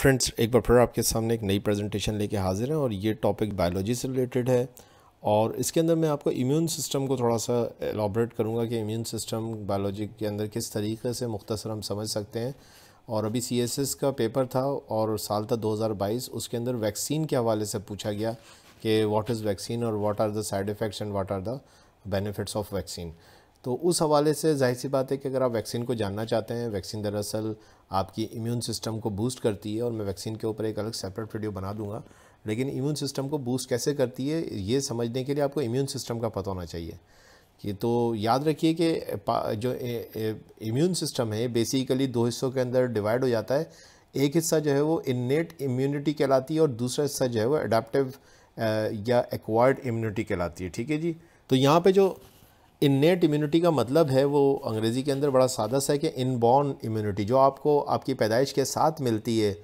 friends एक बार फिर आपके सामने एक नई प्रेजेंटेशन लेके हाजिर हैं और ये टॉपिक बायोलॉजी से रिलेटेड है और इसके अंदर मैं आपको इम्यून सिस्टम को थोड़ा सा एलाबरेट करूँगा कि इम्यून सिस्टम बायोलॉजी के अंदर किस तरीके से मुख्तर हम समझ सकते हैं और अभी सी का पेपर था और साल था 2022 उसके अंदर वैक्सीन के हवाले से पूछा गया कि वाट इज़ वैक्सीन और what are the side effects and what are the benefits of vaccine तो उस हवाले से जाहिर सी बात है कि अगर आप वैक्सीन को जानना चाहते हैं वैक्सीन दरअसल आपकी इम्यून सिस्टम को बूस्ट करती है और मैं वैक्सीन के ऊपर एक अलग सेपरेट वीडियो बना दूंगा लेकिन इम्यून सिस्टम को बूस्ट कैसे करती है ये समझने के लिए आपको इम्यून सिस्टम का पता होना चाहिए कि तो याद रखिए कि जो इम्यून सिस्टम है बेसिकली दो हिस्सों के अंदर डिवाइड हो जाता है एक हिस्सा जो है वो इन्नेट इम्यूनिटी कहलाती है और दूसरा हिस्सा जो है वो अडाप्टिव या एक्वायर्ड इम्यूनिटी कहलाती है ठीक है जी तो यहाँ पे जो इन्नेट इम्यूनिटी का मतलब है वो अंग्रेज़ी के अंदर बड़ा सादा सा है कि इनबॉर्न इम्यूनिटी जो आपको आपकी पैदाइश के साथ मिलती है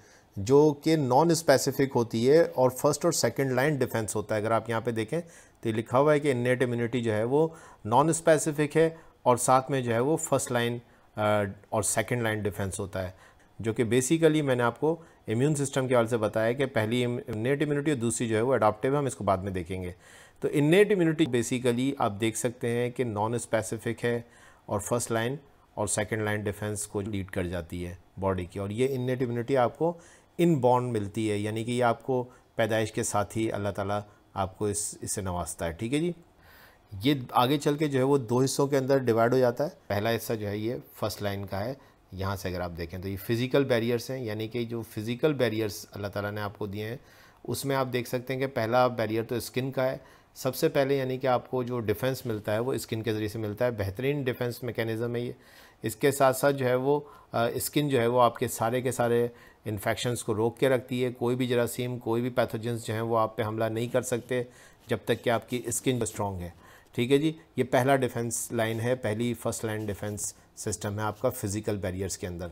जो कि नॉन स्पेसिफिक होती है और फर्स्ट और सेकंड लाइन डिफेंस होता है अगर आप यहाँ पे देखें तो लिखा हुआ है कि इन्नेट इम्यूनिटी जो है वो नॉन स्पेसिफिक है और साथ में जो है वो फर्स्ट लाइन और सेकेंड लाइन डिफेंस होता है जो कि बेसिकली मैंने आपको इम्यून सिस्टम के हाल से बताया कि पहली नेट इम्यूनिटी और दूसरी जो है वो अडाप्टिव है हम इसको बाद में देखेंगे तो इन्नेट इम्यूनिटी बेसिकली आप देख सकते हैं कि नॉन स्पेसिफिक है और फर्स्ट लाइन और सेकेंड लाइन डिफेंस को लीड कर जाती है बॉडी की और ये इन्नेट इम्यूनिटी आपको इन बॉन्ड मिलती है यानी कि ये आपको पैदाइश के साथ ही अल्लाह ताला आपको इस इससे नवाजता है ठीक है जी ये आगे चल के जो है वो दो हिस्सों के अंदर डिवाइड हो जाता है पहला हिस्सा जो है ये फर्स्ट लाइन का है यहाँ से अगर आप देखें तो ये फ़िज़िकल बैरियर्स हैं यानी कि जो फ़िज़िकल बैरियर्स अल्लाह ताला ने आपको दिए हैं उसमें आप देख सकते हैं कि पहला बैरियर तो स्किन का है सबसे पहले यानी कि आपको जो डिफेंस मिलता है वो स्किन के ज़रिए से मिलता है बेहतरीन डिफेंस मेकेनिज़्म है ये इसके साथ साथ जो है वो स्किन जो है वो आपके सारे के सारे इन्फेक्शंस को रोक के रखती है कोई भी जरासीम कोई भी पैथोजेंस जो हैं वो आप पे हमला नहीं कर सकते जब तक कि आपकी स्किन स्ट्रॉन्ग है ठीक है जी ये पहला डिफेंस लाइन है पहली फर्स्ट लाइन डिफेंस सिस्टम है आपका फिजिकल बैरियर्स के अंदर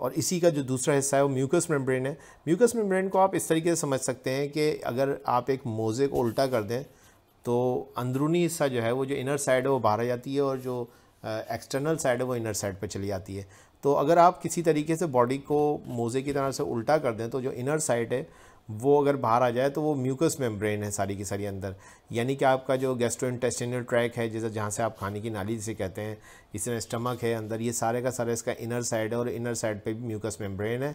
और इसी का जो दूसरा हिस्सा है वो म्यूकस मेम्ब्रेन है म्यूकस मेम्ब्रेन को आप इस तरीके से समझ सकते हैं कि अगर आप एक मोज़े को उल्टा कर दें तो अंदरूनी हिस्सा जो है वो जो इनर साइड है वो बाहर आ जाती है और जो एक्सटर्नल साइड है वो इनर साइड पर चली जाती है तो अगर आप किसी तरीके से बॉडी को मोज़े की तरह से उल्टा कर दें तो जो इनर साइड है वो अगर बाहर आ जाए तो वो म्यूकस मेम्ब्रेन है सारी की सारी अंदर यानी कि आपका जो गैस्ट्रो इंटेस्टिनल ट्रैक है जैसे जहाँ से आप खाने की नाली जिसे कहते हैं इस तरह स्टमक है अंदर ये सारे का सारा इसका इनर साइड है और इनर साइड पे भी म्यूकस मेम्ब्रेन है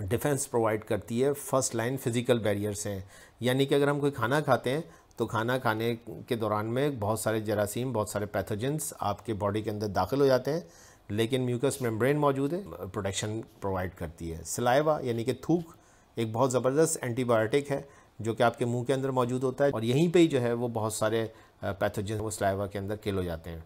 डिफेंस प्रोवाइड करती है फर्स्ट लाइन फिज़िकल बैरियर से यानी कि अगर हम कोई खाना खाते हैं तो खाना खाने के दौरान में बहुत सारे जरासीम बहुत सारे पैथोजेंस आपके बॉडी के अंदर दाखिल हो जाते हैं लेकिन म्यूकस मेम्ब्रेन मौजूद है प्रोटेक्शन प्रोवाइड करती है सिलाइवा यानी कि थूक एक बहुत ज़बरदस्त एंटीबायोटिक है जो कि आपके मुंह के अंदर मौजूद होता है और यहीं पे ही जो है वो बहुत सारे पैथोजन वो सिलाइवा के अंदर किल हो जाते हैं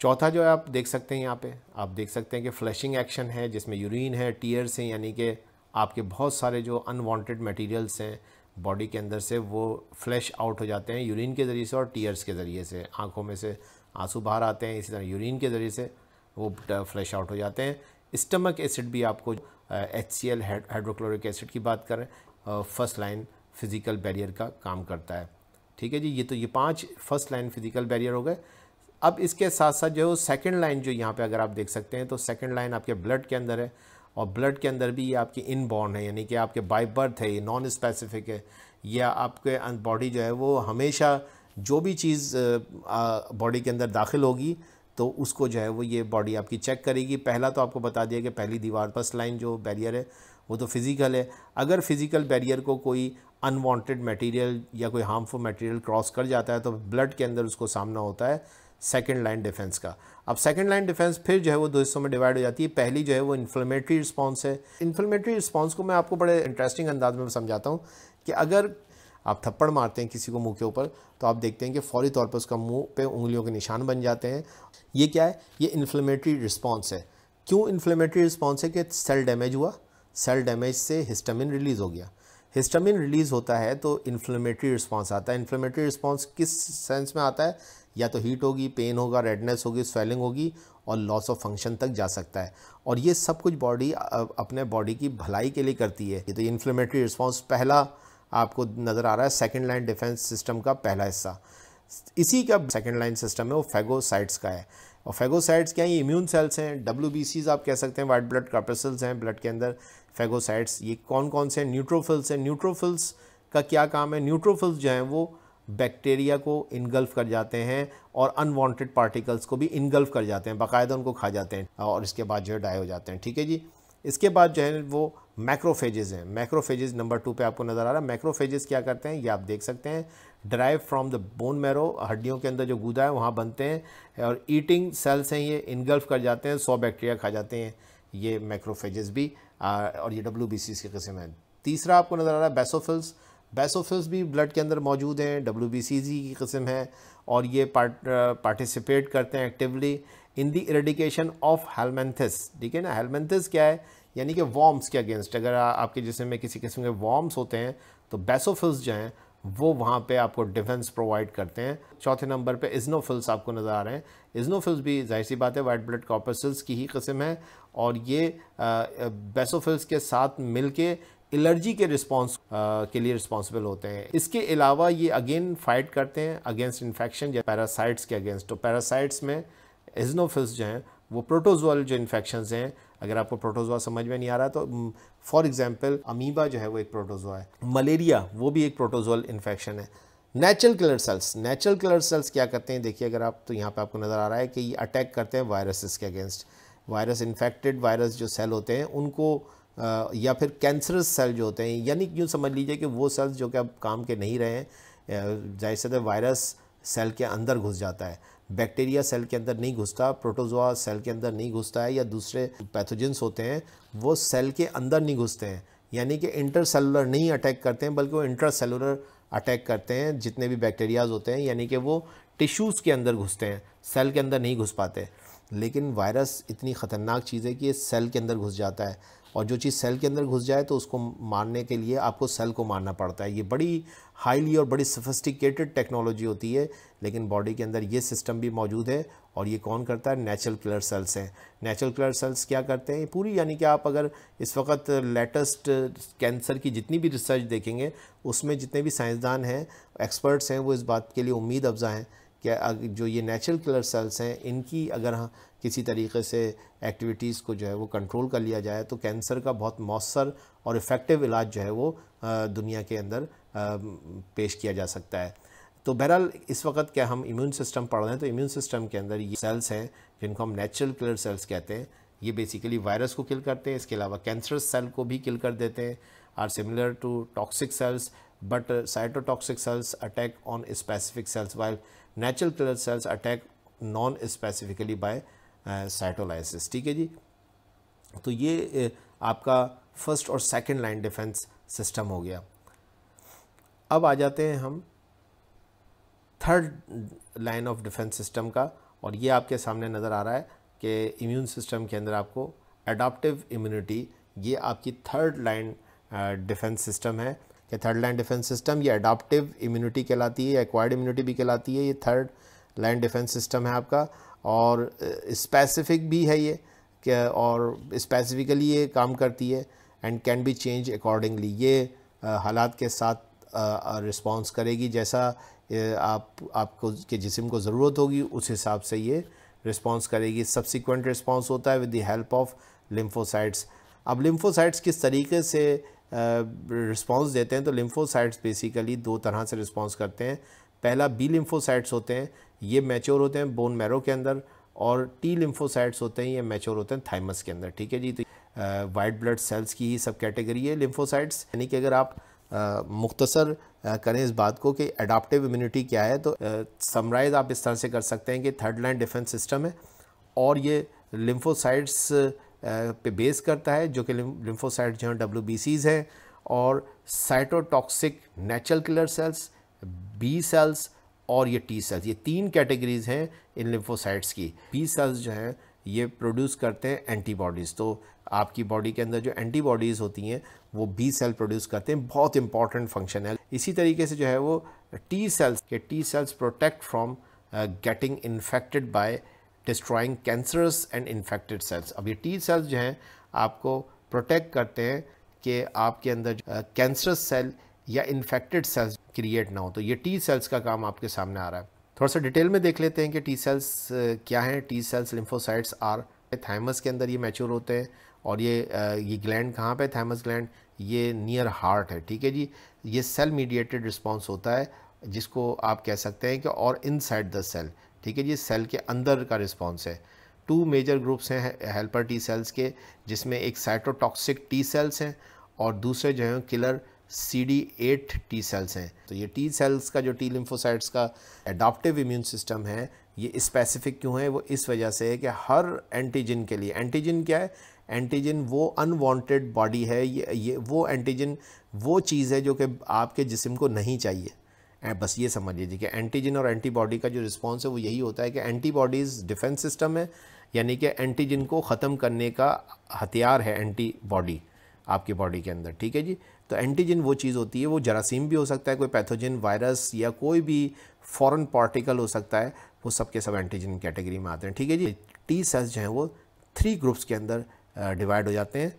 चौथा जो है आप देख सकते हैं यहाँ पे आप देख सकते हैं कि फ्लैशिंग एक्शन है जिसमें यूरिन है टीयर्स हैं यानी कि आपके बहुत सारे जो अनवांटेड मटेरियल्स हैं बॉडी के अंदर से वो फ्लैश आउट हो जाते हैं यूरिन के ज़रिए से और टीयर्स के ज़रिए से आँखों में से आंसू बाहर आते हैं इसी तरह यूरिन के ज़रिए से वो फ्लैश आउट हो जाते हैं स्टमक एसिड भी आपको H C L hydrochloric acid की बात करें फर्स्ट लाइन फिजिकल बैरियर का काम करता है ठीक है जी ये तो ये पांच फर्स्ट लाइन फिजिकल बैरियर हो गए अब इसके साथ साथ जो है सेकेंड लाइन जो यहाँ पे अगर आप देख सकते हैं तो सेकेंड लाइन आपके ब्लड के अंदर है और ब्लड के अंदर भी ये आपकी इनबॉर्न है यानी कि आपके बाई बर्थ है ये नॉन स्पेसिफिक है या आपके बॉडी जो है वो हमेशा जो भी चीज़ बॉडी के अंदर दाखिल होगी तो उसको जो है वो ये बॉडी आपकी चेक करेगी पहला तो आपको बता दिया कि पहली दीवार फर्स्ट लाइन जो बैरियर है वो तो फिज़िकल है अगर फिज़िकल बैरियर को कोई अनवांटेड मटेरियल या कोई हार्मफुल मटेरियल क्रॉस कर जाता है तो ब्लड के अंदर उसको सामना होता है सेकेंड लाइन डिफेंस का अब सेकेंड लाइन डिफेंस फिर जो है वो दो हिस्सों में डिवाइड हो जाती है पहली जो है वो इन्फ्लेमेटरी रिस्पॉन्स है इन्फ्लेमेटरी रिस्पॉन्स को मैं आपको बड़े इंटरेस्टिंग अंदाज में समझाता हूँ कि अगर आप थप्पड़ मारते हैं किसी को मुंह के ऊपर तो आप देखते हैं कि फौरी तौर पर उसका मुंह पे उंगलियों के निशान बन जाते हैं ये क्या है ये इन्फ्लेमेटरी रिस्पॉन्स है क्यों इन्फ्लेमेटरी रिस्पॉन्स है कि सेल डैमेज हुआ सेल डैमेज से हिस्टामिन रिलीज़ हो गया हिस्टामिन रिलीज़ होता है तो इन्फ्लेमेटरी रिस्पॉन्स आता है इन्फ्लेमेटरी रिस्पॉन्स किस सेंस में आता है या तो हीट होगी पेन होगा रेडनेस होगी स्वेलिंग होगी और लॉस ऑफ फंक्शन तक जा सकता है और ये सब कुछ बॉडी अपने बॉडी की भलाई के लिए करती है ये तो इन्फ्लेमेटरी रिस्पॉन्स पहला आपको नज़र आ रहा है सेकेंड लाइन डिफेंस सिस्टम का पहला हिस्सा इसी का सेकेंड लाइन सिस्टम है वो फेगोसाइट्स का है और फेगोसाइड्स क्या ये इम्यून सेल्स हैं डब्ल्यू आप कह सकते हैं वाइट ब्लड कार्पेसल्स हैं ब्लड के अंदर फेगोसाइड्स ये कौन कौन से न्यूट्रोफिल्स हैं न्यूट्रोफिल्स का क्या काम है न्यूट्रोफिल्स जो हैं वो बैक्टीरिया को इनगल्फ कर जाते हैं और अनवांटेड पार्टिकल्स को भी इनगल्फ कर जाते हैं बाकायदा उनको खा जाते हैं और इसके बाद जो है डाई हो जाते हैं ठीक है जी इसके बाद जो है वो मैक्रोफेजेज हैं मैक्रोफेजेज नंबर टू पे आपको नज़र आ रहा है मैक्रोफेजेज क्या करते हैं ये आप देख सकते हैं drive from the bone marrow हड्डियों के अंदर जो गूदा है वहाँ बनते हैं और ईटिंग सेल्स हैं ये इनगल्फ कर जाते हैं सौ बैक्टीरिया खा जाते हैं ये मैक्रोफेजेस भी और ये डब्ल्यू बी की किस्म है तीसरा आपको नज़र आ रहा है बेसोफिल्स बेसोफिल्स भी ब्लड के अंदर मौजूद हैं डब्ल्यू बी सी जी की किस्म है और ये पार्ट पार्टिसिपेट करते हैं actively in the eradication of helminths ठीक है ना हेलमेंथिस क्या है यानी कि वॉम्स के अगेंस्ट अगर आपके जिसम में किसी किस्म के वॉम्स होते हैं तो बेसोफिल्स जो हैं वो वहाँ पे आपको डिफेंस प्रोवाइड करते हैं चौथे नंबर पे इजनोफिल्स आपको नज़र आ रहे हैं इजनोफिल्स भी जाहिर सी बात है वाइट ब्लड कॉपरसल्स की ही कस्म है और ये बेसोफिल्स के साथ मिल के एलर्जी के रिस्पॉन्स के लिए रिस्पॉन्सिबल होते हैं इसके अलावा ये अगेन फाइट करते हैं अगेंस्ट इन्फेक्शन या पैरासाइट्स के अगेंस्ट तो पैरासाइट्स में इजनोफिल्स जो हैं वो प्रोटोजोअल जो इन्फेक्शन हैं अगर आपको प्रोटोजोआ समझ में नहीं आ रहा तो फॉर एग्जाम्पल अमीबा जो है वो एक प्रोटोजोआ है मलेरिया वो भी एक प्रोटोजोअल इन्फेक्शन है natural killer cells natural killer cells क्या करते हैं देखिए अगर आप तो यहाँ पे आपको नज़र आ रहा है कि ये अटैक करते हैं वायरसेस के अगेंस्ट वायरस इन्फेक्टेड वायरस जो सेल होते हैं उनको आ, या फिर कैंसरस सेल जो होते हैं यानी यूँ समझ लीजिए कि वो सेल्स जो कि अब काम के नहीं रहे हैं जैसे वायरस सेल के अंदर घुस जाता है बैक्टीरिया सेल के अंदर नहीं घुसता प्रोटोजोआ सेल के अंदर नहीं घुसता है या दूसरे पैथोजेंस होते हैं वो सेल के अंदर नहीं घुसते हैं यानी कि इंटरसेलुलर नहीं अटैक करते हैं बल्कि वो इंट्रासेलुलर अटैक करते हैं जितने भी बैक्टीरियाज होते हैं यानी कि वो टिश्यूज़ के अंदर घुसते हैं सेल के अंदर नहीं घुस पाते लेकिन वायरस इतनी ख़तरनाक चीज़ है कि ये सेल के अंदर घुस जाता है और जो चीज़ सेल के अंदर घुस जाए तो उसको मारने के लिए आपको सेल को मारना पड़ता है ये बड़ी हाईली और बड़ी सफिस्टिकेटेड टेक्नोलॉजी होती है लेकिन बॉडी के अंदर ये सिस्टम भी मौजूद है और ये कौन करता है नेचुरल किलर सेल्स हैं नेचुरल किलर सेल्स क्या करते हैं पूरी यानी कि आप अगर इस वक्त लेटेस्ट कैंसर की जितनी भी रिसर्च देखेंगे उसमें जितने भी साइंसदान हैं एक्सपर्ट्स हैं वो इस बात के लिए उम्मीद अफजा हैं कि जो ये नेचुरल किलर सेल्स हैं इनकी अगर किसी तरीके से एक्टिविटीज़ को जो है वो कंट्रोल कर लिया जाए तो कैंसर का बहुत मौसर और इफ़ेक्टिव इलाज जो है वो दुनिया के अंदर पेश किया जा सकता है तो बहरहाल इस वक्त क्या हम इम्यून सिस्टम पढ़ रहे हैं तो इम्यून सिस्टम के अंदर ये सेल्स हैं जिनको हम नेचुरल किलर सेल्स कहते हैं ये बेसिकली वायरस को किल करते हैं इसके अलावा कैंसर सेल को भी किल कर देते हैं are similar to toxic cells but cytotoxic cells attack on specific cells while natural killer cells attack non specifically by cytolysis ठीक है जी तो ये आपका फर्स्ट और सेकंड लाइन डिफेंस सिस्टम हो गया अब आ जाते हैं हम third line of defence system का और ये आपके सामने नज़र आ रहा है कि इम्यून सिस्टम के अंदर आपको एडाप्टिव इम्यूनिटी ये आपकी थर्ड लाइन डिफेंस सिस्टम है कि थर्ड लाइन डिफेंस सिस्टम ये अडाप्टिव इम्यूनिटी कहलाती है एक्वायर्ड इम्यूनिटी भी कहलाती है ये थर्ड लाइन डिफेंस सिस्टम है आपका और स्पेसिफिक भी है ये और स्पेसिफिकली ये काम करती है and can be change accordingly ये हालात के साथ रिस्पॉन्स करेगी जैसा आप आपको के जिसम को ज़रूरत होगी उस हिसाब से ये रिस्पॉन्स करेगी सब्सिक्वेंट रिस्पॉन्स होता है with the help of lymphocytes अब लिम्फोसाइट्स किस तरीके से रिस्पॉन्स देते हैं तो लिम्फोसाइट्स बेसिकली दो तरह से रिस्पॉन्स करते हैं पहला बी लिम्फोसाइट्स होते हैं ये मैच्योर होते हैं बोन मैरो के अंदर और टी लिम्फोसाइट्स होते हैं ये मैच्योर होते हैं थाइमस के अंदर ठीक है जी तो वाइट ब्लड सेल्स की ही सब कैटेगरी है लिम्फोसाइट्स यानी कि अगर आप मुख्तसर करें इस बात को कि अडाप्टिव इम्यूनिटी क्या है तो समराइज आप इस तरह से कर सकते हैं कि थर्ड लाइन डिफेंस सिस्टम है और ये लिम्फोसाइट्स पे बेस करता है जो कि लिम्फोसाइट जो हैं डब्ल्यू हैं और cytotoxic natural killer cells B cells और ये टी सेल्स ये तीन कैटेगरीज हैं इन लिम्फोसाइट्स की बी सेल्स जो हैं ये प्रोड्यूस करते हैं एंटीबॉडीज़ तो आपकी बॉडी के अंदर जो एंटीबॉडीज़ होती हैं वो बी सेल प्रोड्यूस करते हैं बहुत इंपॉर्टेंट फंक्शन है इसी तरीके से जो है वो टी सेल्स के T cells protect from getting infected by destroying cancerous and infected cells अब ये टी सेल्स जो हैं आपको प्रोटेक्ट करते हैं कि आपके अंदर कैंसरस uh, सेल या इन्फेक्टेड सेल्स क्रिएट ना हो तो ये टी सेल्स का काम आपके सामने आ रहा है थोड़ा सा डिटेल में देख लेते हैं कि टी सेल्स क्या हैं T cells lymphocytes are thymus के अंदर ये मैच्योर होते हैं और ये ये ग्लैंड कहाँ पे थैमस ग्लैंड ये नियर हार्ट है ठीक है जी ये सेल मीडिएटेड रिस्पॉन्स होता है जिसको आप कह सकते हैं कि और इनसाइड द सेल ठीक है जी सेल के अंदर का रिस्पॉन्स है टू मेजर ग्रुप्स हैं हेल्पर टी सेल्स के जिसमें एक साइटोटॉक्सिक टी सेल्स हैं और दूसरे जो हैं killer C D eight T cells हैं तो ये टी सेल्स का जो टी लिम्फोसाइट्स का एडाप्टिव इम्यून सिस्टम है ये स्पेसिफिक क्यों है वो इस वजह से है कि हर एंटीजन के लिए एंटीजन क्या है एंटीजन वो अनवांटेड बॉडी है ये ये वो एंटीजन वो चीज़ है जो कि आपके जिसम को नहीं चाहिए बस ये समझ लीजिए कि एंटीजन और एंटीबॉडी का जो रिस्पॉन्स है वो यही होता है कि एंटीबॉडीज़ डिफेंस सिस्टम है यानी कि एंटीजन को ख़त्म करने का हथियार है एंटीबॉडी आपकी बॉडी के अंदर ठीक है जी तो एंटीजन वो चीज़ होती है वो जरासीम भी हो सकता है कोई पैथोजन वायरस या कोई भी फॉरेन पार्टिकल हो सकता है वो सब के सब एंटीजन कैटेगरी में आते हैं ठीक है जी टी सेल्स जो हैं वो थ्री ग्रुप्स के अंदर डिवाइड हो जाते हैं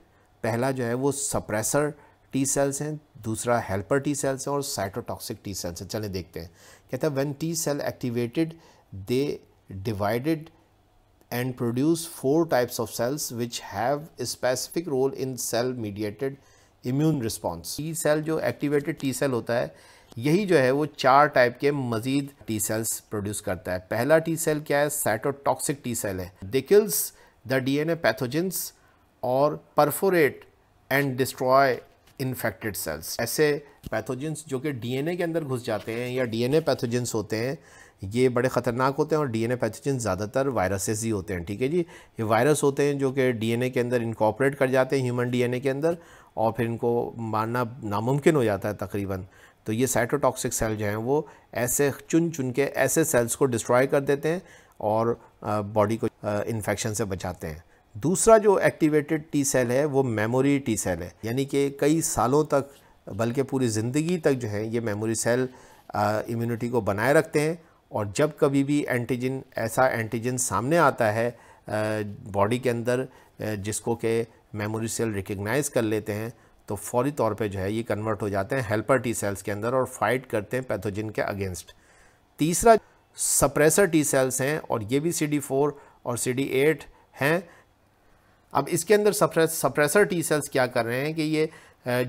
पहला जो है वो सप्रेसर टी सेल्स हैं दूसरा हेल्पर टी सेल्स हैं और साइटोटॉक्सिक टी सेल्स हैं चलें देखते हैं कहता है when T cell activated they divided and produce four types of cells which have specific role in cell mediated immune response T cell जो एक्टिवेटेड टी सेल होता है यही जो है वो चार टाइप के मजीद टी सेल्स प्रोड्यूस करता है पहला टी सेल क्या है साइटोटॉक्सिक टी सेल है tackles the D N A pathogens और perforate and destroy infected cells ऐसे पैथोजेंस जो कि ए के अंदर घुस जाते हैं या डी एन ए पैथोजेंस होते हैं ये बड़े ख़तरनाक होते हैं और डीएनए पैथोजन ज़्यादातर वायरसेस ही होते हैं ठीक है जी ये वायरस होते हैं जो कि डीएनए के अंदर इनकॉपरेट कर जाते हैं ह्यूमन डीएनए के अंदर और फिर इनको मारना नामुमकिन हो जाता है तकरीबन तो ये साइटोटॉक्सिक सेल जो हैं वो ऐसे चुन चुन के ऐसे सेल्स को डिस्ट्रॉय कर देते हैं और बॉडी को इन्फेक्शन से बचाते हैं दूसरा जो एक्टिवेटेड टी सेल है वो मेमोरी टी सेल है यानी कि कई सालों तक बल्कि पूरी ज़िंदगी तक जो है ये मेमोरी सेल इम्यूनिटी को बनाए रखते हैं और जब कभी भी एंटीजन ऐसा एंटीजन सामने आता है बॉडी के अंदर जिसको के मेमोरी सेल रिकग्नाइज़ कर लेते हैं तो फौरी तौर पे जो है ये कन्वर्ट हो जाते हैं हेल्पर टी सेल्स के अंदर और फाइट करते हैं पैथोजिन के अगेंस्ट तीसरा सप्रेसर टी सेल्स हैं और ये भी सी डी फोर और सी डी एट हैं अब इसके अंदर सप्रेसर टी सेल्स क्या कर रहे हैं कि ये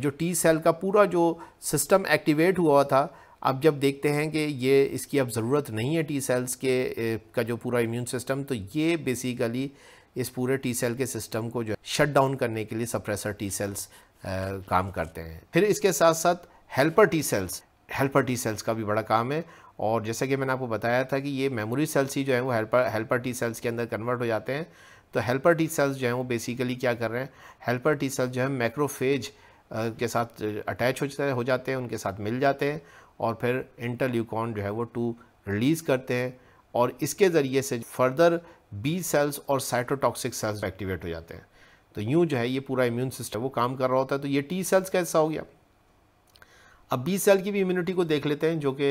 जो टी सेल का पूरा जो सिस्टम एक्टिवेट हुआ था अब जब देखते हैं कि ये इसकी अब ज़रूरत नहीं है टी सेल्स के का जो पूरा इम्यून सिस्टम तो ये बेसिकली इस पूरे टी सेल के सिस्टम को जो है शट डाउन करने के लिए सप्रेसर टी सेल्स काम करते हैं फिर इसके साथ साथ helper T cells helper T cells का भी बड़ा काम है और जैसा कि मैंने आपको बताया था कि ये मेमोरी सेल्स ही जो है वो हेल्पर हेल्पर टी सेल्स के अंदर कन्वर्ट हो जाते हैं तो हेल्पर टी सेल्स जो हैं वो बेसिकली क्या कर रहे हैं हेल्पर टी सेल्स जो है मैक्रोफेज के साथ अटैच हो हो जाते हैं उनके साथ मिल जाते हैं और फिर इंटरल्यूकॉन जो है वो टू रिलीज़ करते हैं और इसके ज़रिए से फर्दर बी सेल्स और साइटोटॉक्सिक सेल्स एक्टिवेट हो जाते हैं तो यूं जो है ये पूरा इम्यून सिस्टम वो काम कर रहा होता है तो ये टी सेल्स का हिस्सा हो गया अब बी सेल की भी इम्यूनिटी को देख लेते हैं जो कि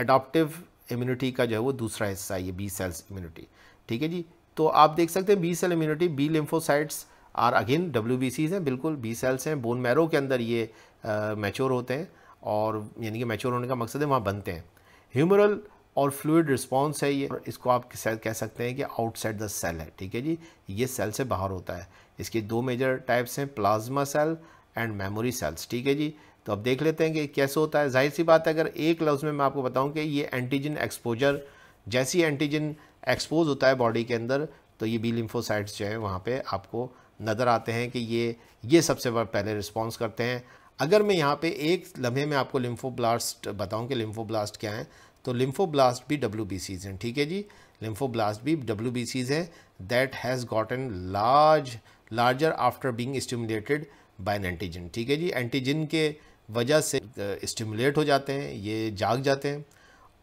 एडाप्टिव इम्यूनिटी का जो है वो दूसरा हिस्सा है ये बी सेल्स इम्यूनिटी ठीक है जी तो आप देख सकते हैं B cell immunity B lymphocytes are again W B Cs हैं बिल्कुल बी सेल्स हैं बोन मैरो के अंदर ये मैच्योर होते हैं और यानी कि मैच्योर होने का मकसद है वहाँ बनते हैं ह्यूमरल और फ्लूड रिस्पॉन्स है ये इसको आप कह सकते हैं कि आउटसाइड द सेल है ठीक है जी ये सेल से बाहर होता है इसके दो मेजर टाइप्स हैं plasma cell and memory cells ठीक है जी तो अब देख लेते हैं कि कैसे होता है जाहिर सी बात है अगर एक लफ्ज़ में मैं आपको बताऊं कि ये एंटीजन एक्सपोजर जैसी एंटीजन एक्सपोज होता है बॉडी के अंदर तो ये बी लिम्फोसाइट्स जो है वहाँ पे आपको नज़र आते हैं कि ये ये सबसे पहले रिस्पॉन्स करते हैं अगर मैं यहाँ पे एक लम्हे में आपको लिम्फोब्लास्ट बताऊँ कि ब्लास्ट क्या है तो लिम्फोब्लास्ट भी डब्ल्यू बी सीज हैं ठीक है जी लिम्फोब्लास्ट भी डब्ल्यू बी सीज है that has gotten large larger after being stimulated by an antigen ठीक है जी एंटीजन के वजह से स्टिमुलेट हो जाते हैं ये जाग जाते हैं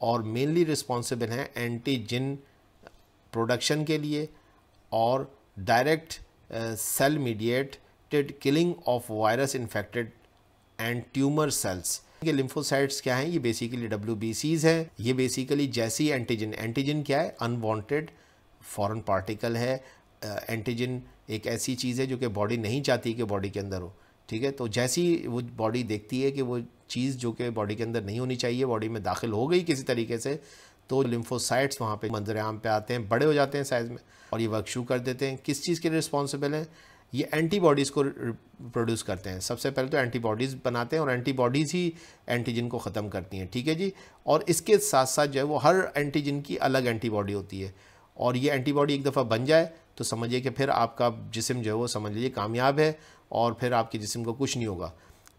और मेनली रिस्पॉन्सिबल हैं एंटीजन प्रोडक्शन के लिए और direct cell mediated killing of virus infected and tumour cells ये लिम्फोसाइट्स क्या हैं ये बेसिकली डब्ल्यू बी सीज हैं ये बेसिकली जैसी एंटीजन एंटीजन क्या है अनवांटेड फॉरेन पार्टिकल है एंटीजन एक ऐसी चीज़ है जो कि बॉडी नहीं चाहती कि बॉडी के अंदर हो ठीक है तो जैसी वो बॉडी देखती है कि वो चीज़ जो कि बॉडी के अंदर नहीं होनी चाहिए बॉडी में दाखिल हो गई किसी तरीके से तो लिम्फोसाइट्स वहाँ पे मंजरेआम पे आते हैं बड़े हो जाते हैं साइज़ में और ये वर्क शुरू कर देते हैं किस चीज़ के लिए रिस्पॉन्सिबल हैं ये एंटीबॉडीज़ को प्रोड्यूस करते हैं सबसे पहले तो एंटीबॉडीज़ बनाते हैं और एंटीबॉडीज़ ही एंटीजन को ख़त्म करती हैं ठीक है जी और इसके साथ साथ जो है वो हर एंटीजन की अलग एंटीबॉडी होती है और ये एंटीबॉडी एक दफ़ा बन जाए तो समझिए कि फिर आपका जिसम जो है वो समझ लीजिए कामयाब है और फिर आपके जिसम को कुछ नहीं होगा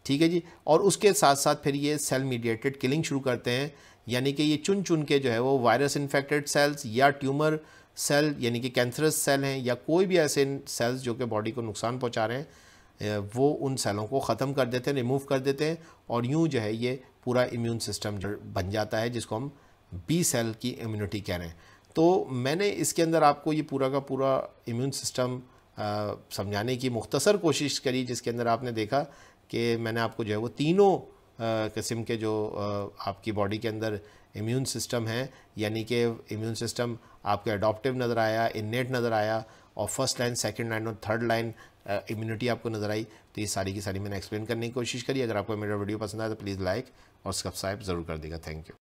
ठीक है जी और उसके साथ साथ फिर ये सेल मीडिएटेड किलिंग शुरू करते हैं यानी कि ये चुन चुन के जो है वो वायरस इन्फेक्टेड सेल्स या ट्यूमर सेल यानी कि कैंसरस सेल हैं या कोई भी ऐसे सेल्स जो कि बॉडी को नुकसान पहुंचा रहे हैं वो उन सेलों को ख़त्म कर देते हैं रिमूव कर देते हैं और यूँ जो है ये पूरा इम्यून सिस्टम बन जाता है जिसको हम बी सेल की इम्यूनिटी कह रहे हैं तो मैंने इसके अंदर आपको ये पूरा का पूरा इम्यून सिस्टम समझाने की मुख्तसर कोशिश करी जिसके अंदर आपने देखा कि मैंने आपको जो है वो तीनों किस्म के जो आपकी बॉडी के अंदर इम्यून सिस्टम है यानी कि इम्यून सिस्टम आपको एडोप्टिव नज़र आया इननेट नज़र आया और फर्स्ट लाइन सेकेंड लाइन और थर्ड लाइन इम्यूनिटी आपको नज़र आई तो ये सारी की सारी मैंने एक्सप्लेन करने की कोशिश करी अगर आपको मेरा वीडियो पसंद आया तो प्लीज़ लाइक और सब्सक्राइब ज़रूर कर देगा थैंक यू